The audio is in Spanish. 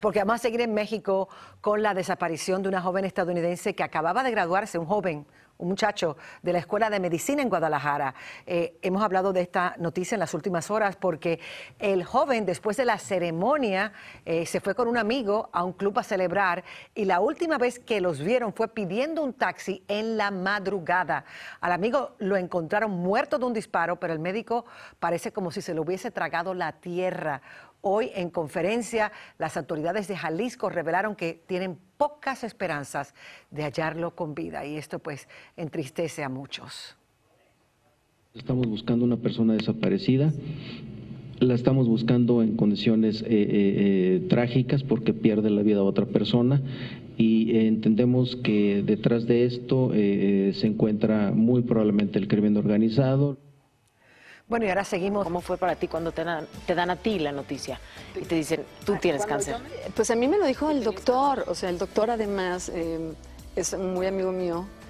Porque además seguir en México con la desaparición de una joven estadounidense que acababa de graduarse, un joven, un muchacho de la Escuela de Medicina en Guadalajara. Eh, hemos hablado de esta noticia en las últimas horas porque el joven, después de la ceremonia, eh, se fue con un amigo a un club a celebrar y la última vez que los vieron fue pidiendo un taxi en la madrugada. Al amigo lo encontraron muerto de un disparo, pero el médico parece como si se lo hubiese tragado la tierra. Hoy en conferencia las autoridades de Jalisco revelaron que tienen pocas esperanzas de hallarlo con vida y esto pues entristece a muchos. Estamos buscando una persona desaparecida. La estamos buscando en condiciones eh, eh, eh, trágicas porque pierde la vida a otra persona y entendemos que detrás de esto se encuentra muy probablemente el crimen organizado. Bueno, y ahora seguimos. ¿Cómo fue para ti cuando te, dan, te dan a ti la noticia y te dicen, tú tienes cáncer? Pues a mí me lo dijo el doctor, o sea, el doctor además eh, es muy amigo mío,